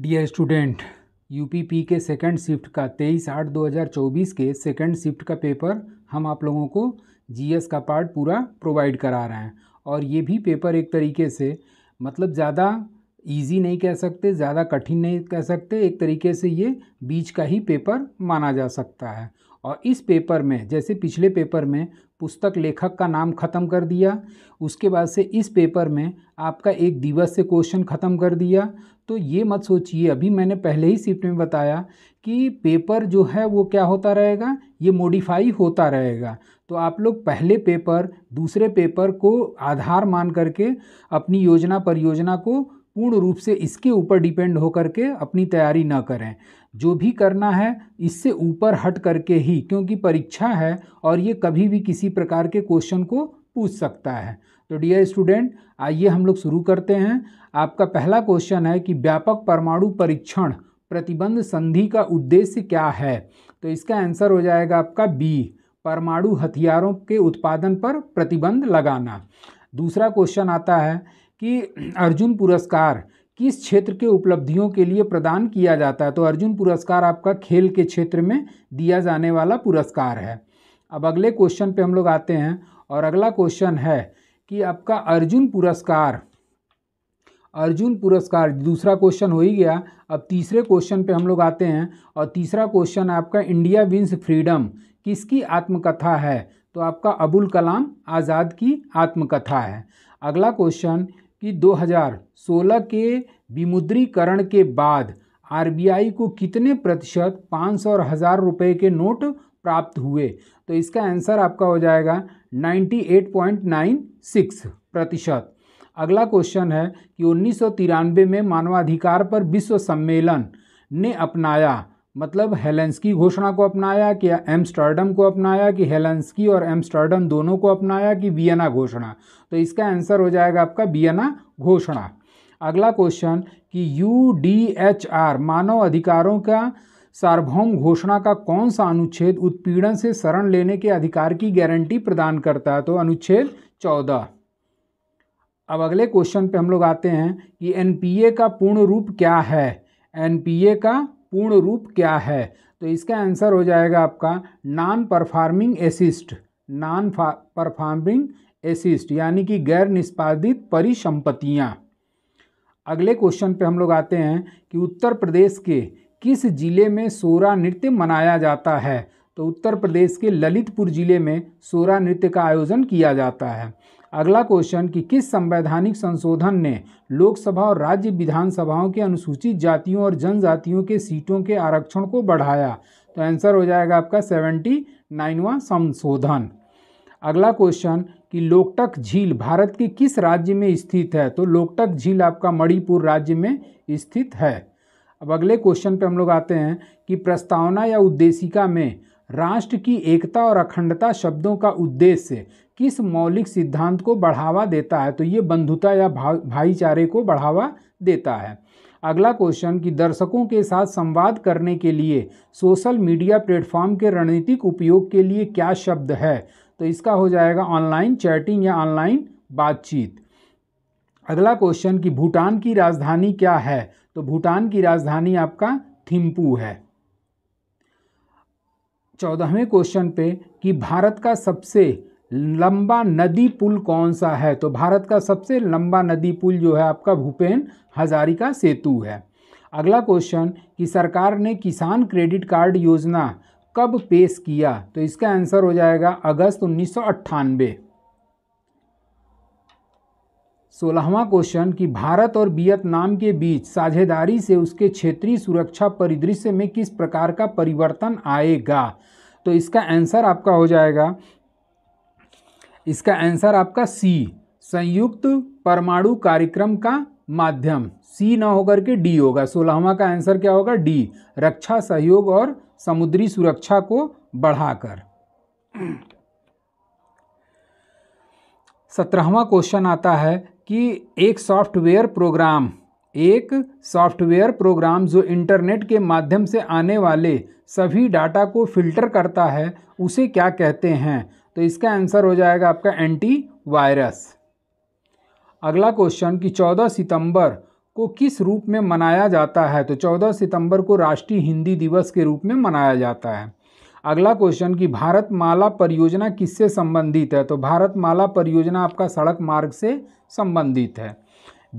dear student UPP के second shift का 23 आठ 2024 के सेकंड शिफ्ट का पेपर हम आप लोगों को जीएस का पार्ट पूरा प्रोवाइड करा रहे हैं और ये भी पेपर एक तरीके से मतलब ज़्यादा ईजी नहीं कह सकते ज़्यादा कठिन नहीं कह सकते एक तरीके से ये बीच का ही पेपर माना जा सकता है और इस पेपर में जैसे पिछले पेपर में पुस्तक लेखक का नाम ख़त्म कर दिया उसके बाद से इस पेपर में आपका एक दिवस से क्वेश्चन ख़त्म कर दिया तो ये मत सोचिए अभी मैंने पहले ही शिफ्ट में बताया कि पेपर जो है वो क्या होता रहेगा ये मॉडिफाई होता रहेगा तो आप लोग पहले पेपर दूसरे पेपर को आधार मान करके अपनी योजना परियोजना को पूर्ण रूप से इसके ऊपर डिपेंड होकर के अपनी तैयारी ना करें जो भी करना है इससे ऊपर हट करके ही क्योंकि परीक्षा है और ये कभी भी किसी प्रकार के क्वेश्चन को पूछ सकता है तो डियर स्टूडेंट आइए हम लोग शुरू करते हैं आपका पहला क्वेश्चन है कि व्यापक परमाणु परीक्षण प्रतिबंध संधि का उद्देश्य क्या है तो इसका आंसर हो जाएगा आपका बी परमाणु हथियारों के उत्पादन पर प्रतिबंध लगाना दूसरा क्वेश्चन आता है कि अर्जुन पुरस्कार किस क्षेत्र के उपलब्धियों के लिए प्रदान किया जाता है तो अर्जुन पुरस्कार आपका खेल के क्षेत्र में दिया जाने वाला पुरस्कार है अब अगले क्वेश्चन पे हम लोग आते हैं और अगला क्वेश्चन है कि आपका अर्जुन पुरस्कार अर्जुन पुरस्कार दूसरा क्वेश्चन हो ही गया अब तीसरे क्वेश्चन पे हम लोग आते हैं और तीसरा क्वेश्चन आपका इंडिया विंस फ्रीडम किसकी आत्मकथा है तो आपका अबुल कलाम आज़ाद की आत्मकथा है अगला क्वेश्चन कि 2016 के विमुद्रीकरण के बाद आरबीआई को कितने प्रतिशत पाँच सौ और हज़ार रुपये के नोट प्राप्त हुए तो इसका आंसर आपका हो जाएगा सिक्स प्रतिशत अगला क्वेश्चन है कि उन्नीस में मानवाधिकार पर विश्व सम्मेलन ने अपनाया मतलब हेलेंसकी घोषणा को अपनाया कि एम्स्टर्डम को अपनाया कि हेलेंसकी और एम्स्टर्डम दोनों को अपनाया कि वियना घोषणा तो इसका आंसर हो जाएगा आपका वियना घोषणा अगला क्वेश्चन कि यू डी एच आर मानव अधिकारों का सार्वभौम घोषणा का कौन सा अनुच्छेद उत्पीड़न से शरण लेने के अधिकार की गारंटी प्रदान करता है तो अनुच्छेद चौदह अब अगले क्वेश्चन पे हम लोग आते हैं कि एनपीए का पूर्ण रूप क्या है एनपीए का पूर्ण रूप क्या है तो इसका आंसर हो जाएगा आपका non performing asset non performing asset यानी कि गैर निष्पादित परिसंपत्तियाँ अगले क्वेश्चन पे हम लोग आते हैं कि उत्तर प्रदेश के किस जिले में सोरा नृत्य मनाया जाता है तो उत्तर प्रदेश के ललितपुर जिले में सोरा नृत्य का आयोजन किया जाता है अगला क्वेश्चन कि किस संवैधानिक संशोधन ने लोकसभा और राज्य विधानसभाओं के अनुसूचित जातियों और जनजातियों के सीटों के आरक्षण को बढ़ाया तो आंसर हो जाएगा आपका सेवेंटी नाइनवा संशोधन अगला क्वेश्चन कि लोकटक झील भारत के किस राज्य में स्थित है तो लोकटक झील आपका मणिपुर राज्य में स्थित है अब अगले क्वेश्चन पे हम लोग आते हैं कि प्रस्तावना या उद्देशिका में राष्ट्र की एकता और अखंडता शब्दों का उद्देश्य किस मौलिक सिद्धांत को बढ़ावा देता है तो ये बंधुता या भा, भाईचारे को बढ़ावा देता है अगला क्वेश्चन कि दर्शकों के साथ संवाद करने के लिए सोशल मीडिया प्लेटफॉर्म के रणनीतिक उपयोग के लिए क्या शब्द है तो इसका हो जाएगा ऑनलाइन चैटिंग या ऑनलाइन बातचीत अगला क्वेश्चन कि भूटान की राजधानी क्या है तो भूटान की राजधानी आपका थिम्पू है चौदहवें क्वेश्चन पे कि भारत का सबसे लंबा नदी पुल कौन सा है तो भारत का सबसे लंबा नदी पुल जो है आपका भूपेन हजारिका सेतु है अगला क्वेश्चन कि सरकार ने किसान क्रेडिट कार्ड योजना कब पेश किया तो इसका आंसर हो जाएगा अगस्त उन्नीस सोलहवां क्वेश्चन कि भारत और वियतनाम के बीच साझेदारी से उसके क्षेत्रीय सुरक्षा परिदृश्य में किस प्रकार का परिवर्तन आएगा तो इसका आंसर आपका हो जाएगा इसका आंसर आपका सी संयुक्त परमाणु कार्यक्रम का माध्यम सी ना होकर के डी होगा सोलहवा का आंसर क्या होगा डी रक्षा सहयोग और समुद्री सुरक्षा को बढ़ाकर सत्रहवा क्वेश्चन आता है कि एक सॉफ्टवेयर प्रोग्राम एक सॉफ्टवेयर प्रोग्राम जो इंटरनेट के माध्यम से आने वाले सभी डाटा को फिल्टर करता है उसे क्या कहते हैं तो इसका आंसर हो जाएगा आपका एंटी वायरस अगला क्वेश्चन कि 14 सितंबर को किस रूप में मनाया जाता है तो 14 सितंबर को राष्ट्रीय हिंदी दिवस के रूप में मनाया जाता है अगला क्वेश्चन कि भारत माला परियोजना किससे संबंधित है तो भारत माला परियोजना आपका सड़क मार्ग से संबंधित है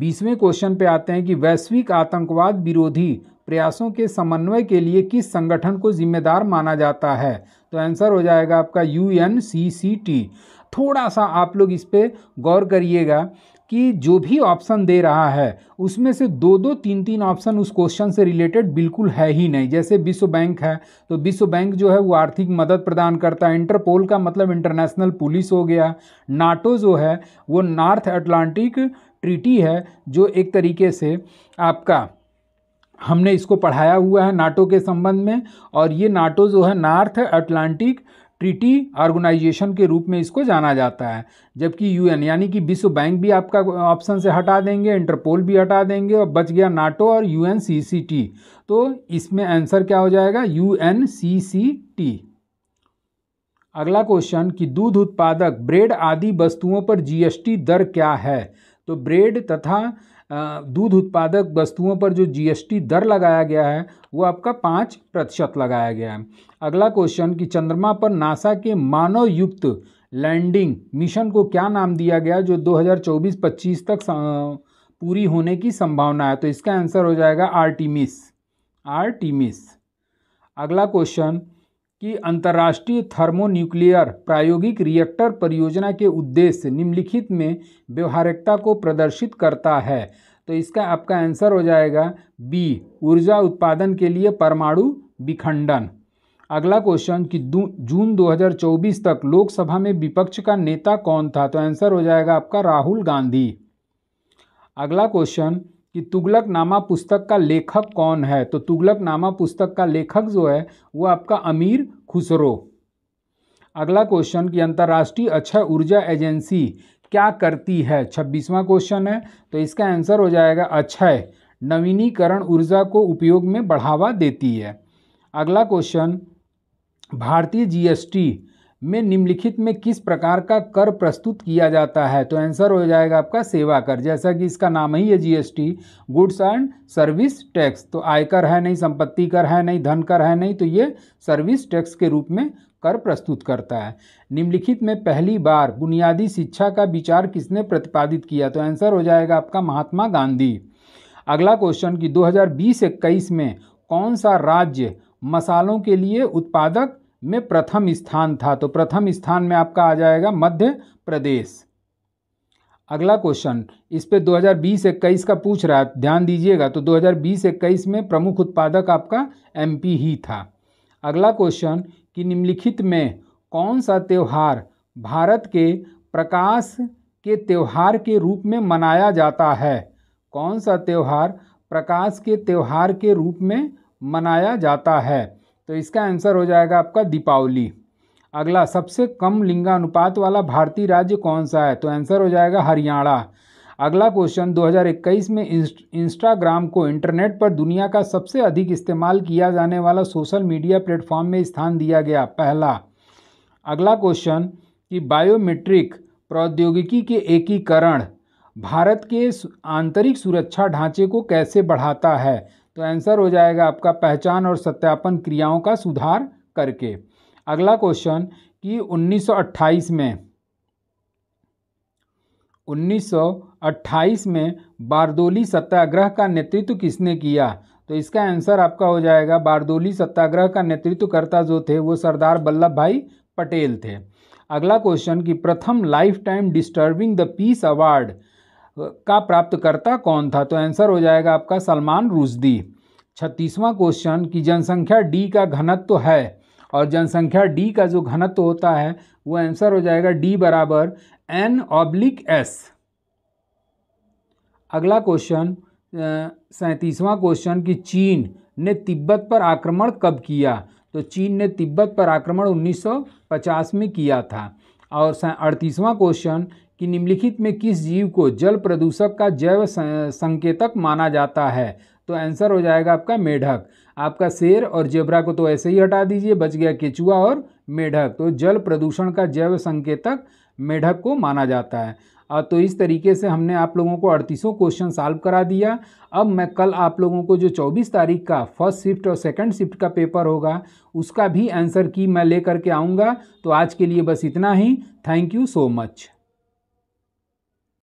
बीसवें क्वेश्चन पे आते हैं कि वैश्विक आतंकवाद विरोधी प्रयासों के समन्वय के लिए किस संगठन को जिम्मेदार माना जाता है तो आंसर हो जाएगा आपका U N C C T थोड़ा सा आप लोग इस पर गौर करिएगा कि जो भी ऑप्शन दे रहा है उसमें से दो दो तीन तीन ऑप्शन उस क्वेश्चन से रिलेटेड बिल्कुल है ही नहीं जैसे विश्व बैंक है तो विश्व बैंक जो है वो आर्थिक मदद प्रदान करता है इंटरपोल का मतलब इंटरनेशनल पुलिस हो गया नाटो जो है वो नॉर्थ अटलांटिक ट्रीटी है जो एक तरीके से आपका हमने इसको पढ़ाया हुआ है नाटो के संबंध में और ये नाटो जो है नॉर्थ अटलांटिक ट्रीटी ऑर्गेनाइजेशन के रूप में इसको जाना जाता है जबकि यूएन यानी कि विश्व बैंक भी आपका ऑप्शन से हटा देंगे इंटरपोल भी हटा देंगे और बच गया नाटो और यू तो इसमें आंसर क्या हो जाएगा यू अगला क्वेश्चन कि दूध उत्पादक ब्रेड आदि वस्तुओं पर जीएसटी दर क्या है तो ब्रेड तथा दूध उत्पादक वस्तुओं पर जो जीएसटी दर लगाया गया है वो आपका पाँच प्रतिशत लगाया गया है अगला क्वेश्चन कि चंद्रमा पर नासा के मानव युक्त लैंडिंग मिशन को क्या नाम दिया गया जो 2024-25 तक पूरी होने की संभावना है तो इसका आंसर हो जाएगा आर्टिमिस आर्टिमिस अगला क्वेश्चन कि अंतर्राष्ट्रीय थर्मोन्यूक्लियर प्रायोगिक रिएक्टर परियोजना के उद्देश्य निम्नलिखित में व्यवहारिकता को प्रदर्शित करता है तो इसका आपका आंसर हो जाएगा बी ऊर्जा उत्पादन के लिए परमाणु विखंडन अगला क्वेश्चन कि जून 2024 तक लोकसभा में विपक्ष का नेता कौन था तो आंसर हो जाएगा आपका राहुल गांधी अगला क्वेश्चन कि तुगलक नामा पुस्तक का लेखक कौन है तो तुगलक नामा पुस्तक का लेखक जो है वो आपका अमीर खुसरो अगला क्वेश्चन कि अंतर्राष्ट्रीय अक्षय अच्छा ऊर्जा एजेंसी क्या करती है छब्बीसवां क्वेश्चन है तो इसका आंसर हो जाएगा अक्षय अच्छा नवीनीकरण ऊर्जा को उपयोग में बढ़ावा देती है अगला क्वेश्चन भारतीय जीएसटी में निम्नलिखित में किस प्रकार का कर प्रस्तुत किया जाता है तो आंसर हो जाएगा आपका सेवा कर जैसा कि इसका नाम ही है GST goods and service tax तो आयकर है नहीं संपत्ति कर है नहीं धन कर है नहीं तो ये सर्विस टैक्स के रूप में कर प्रस्तुत करता है निम्नलिखित में पहली बार बुनियादी शिक्षा का विचार किसने प्रतिपादित किया तो आंसर हो जाएगा आपका महात्मा गांधी अगला क्वेश्चन कि दो हज़ार में कौन सा राज्य मसालों के लिए उत्पादक में प्रथम स्थान था तो प्रथम स्थान में आपका आ जाएगा मध्य प्रदेश अगला क्वेश्चन इस पे 2020-21 का पूछ रहा है ध्यान दीजिएगा तो 2020-21 में प्रमुख उत्पादक आपका एमपी ही था अगला क्वेश्चन कि निम्नलिखित में कौन सा त्यौहार भारत के प्रकाश के त्यौहार के रूप में मनाया जाता है कौन सा त्यौहार प्रकाश के त्यौहार के रूप में मनाया जाता है तो इसका आंसर हो जाएगा आपका दीपावली अगला सबसे कम लिंगानुपात वाला भारतीय राज्य कौन सा है तो आंसर हो जाएगा हरियाणा अगला क्वेश्चन 2021 में इंस्टाग्राम को इंटरनेट पर दुनिया का सबसे अधिक इस्तेमाल किया जाने वाला सोशल मीडिया प्लेटफॉर्म में स्थान दिया गया पहला अगला क्वेश्चन कि बायोमेट्रिक प्रौद्योगिकी के एकीकरण भारत के आंतरिक सुरक्षा ढांचे को कैसे बढ़ाता है तो आंसर हो जाएगा आपका पहचान और सत्यापन क्रियाओं का सुधार करके अगला क्वेश्चन कि 1928 में 1928 में बारदोली सत्याग्रह का नेतृत्व किसने किया तो इसका आंसर आपका हो जाएगा बारदोली सत्याग्रह का नेतृत्वकर्ता जो थे वो सरदार वल्लभ भाई पटेल थे अगला क्वेश्चन कि प्रथम lifetime disturbing the peace award का प्राप्तकर्ता कौन था तो आंसर हो जाएगा आपका सलमान रुजदी छत्तीसवां क्वेश्चन कि जनसंख्या डी का घनत्व तो है और जनसंख्या डी का जो घनत्व तो होता है वो आंसर हो जाएगा डी बराबर एन ऑब्लिक एस अगला क्वेश्चन सैंतीसवां क्वेश्चन कि चीन ने तिब्बत पर आक्रमण कब किया तो चीन ने तिब्बत पर आक्रमण 1950 में किया था और अड़तीसवां क्वेश्चन कि निम्नलिखित में किस जीव को जल प्रदूषक का जैव संकेतक माना जाता है तो आंसर हो जाएगा आपका मेढक आपका शेर और जेबरा को तो ऐसे ही हटा दीजिए बच गया केचुआ और मेढक तो जल प्रदूषण का जैव संकेतक मेढक को माना जाता है और तो इस तरीके से हमने आप लोगों को अड़तीसों क्वेश्चन सॉल्व करा दिया अब मैं कल आप लोगों को जो 24 तारीख का फर्स्ट शिफ्ट और सेकंड शिफ्ट का पेपर होगा उसका भी आंसर की मैं ले करके आऊँगा तो आज के लिए बस इतना ही थैंक यू सो मच